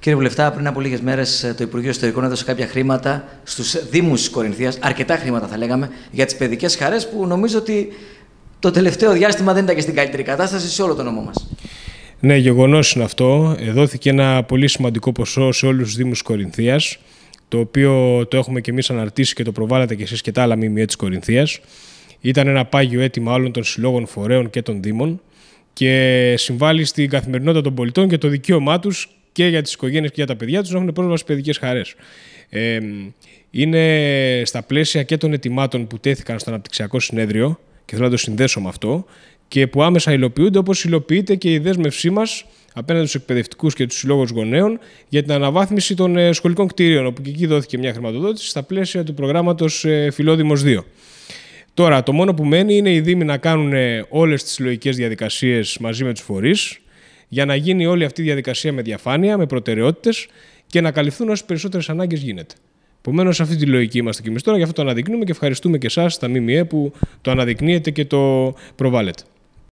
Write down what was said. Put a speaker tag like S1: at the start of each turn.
S1: Κύριε Βουλευτά, πριν από λίγες μέρες ε, το Υπουργείο Ιστορικών έδωσε κάποια χρήματα στους Δήμους τη Κορινθίας, αρκετά χρήματα θα λέγαμε, για τις παιδικές χαρές που νομίζω ότι το τελευταίο διάστημα δεν ήταν και στην καλύτερη κατάσταση σε όλο τον νομό μας.
S2: Ναι, γεγονός είναι αυτό. Δόθηκε ένα πολύ σημαντικό ποσό σε όλους τους Δήμους τη το οποίο το έχουμε και εμείς αναρτήσει και το προβάλλατε κι εσείς και τα άλλα ΜΜΕ της Κορινθίας. Ήταν ένα πάγιο αίτημα όλων των συλλόγων φορέων και των Δήμων και συμβάλλει στην καθημερινότητα των πολιτών και το δικαίωμά τους και για τις οικογένειες και για τα παιδιά τους να έχουν πρόσβαση παιδικές χαρές. Ε, είναι στα πλαίσια και των ετοιμάτων που τέθηκαν στο αναπτυξιακό συνέδριο και θέλω να το συνδέσω με αυτό και που άμεσα υλοποιούνται όπως υλοποιείται και η δέσμευσή μας απέναντι στους εκπαιδευτικούς και τους συλλόγους γονέων για την αναβάθμιση των ε, σχολικών κτίριων όπου και εκεί δόθηκε μια χρηματοδότηση στα πλαίσια του προγράμματος ε, Φιλόδημος 2. Τώρα, το μόνο που μένει είναι οι Δήμοι να κάνουν όλες τις συλλογικές διαδικασίες μαζί με τους φορείς, για να γίνει όλη αυτή η διαδικασία με διαφάνεια, με προτεραιότητες και να καλυφθούν όσες περισσότερες ανάγκες γίνεται. Επομένως, σε αυτή τη λογική είμαστε κι εμείς τώρα, γι' αυτό το αναδεικνύουμε και ευχαριστούμε και εσάς, τα ΜΜΕ, που το αναδεικνύετε και το προβάλλετε.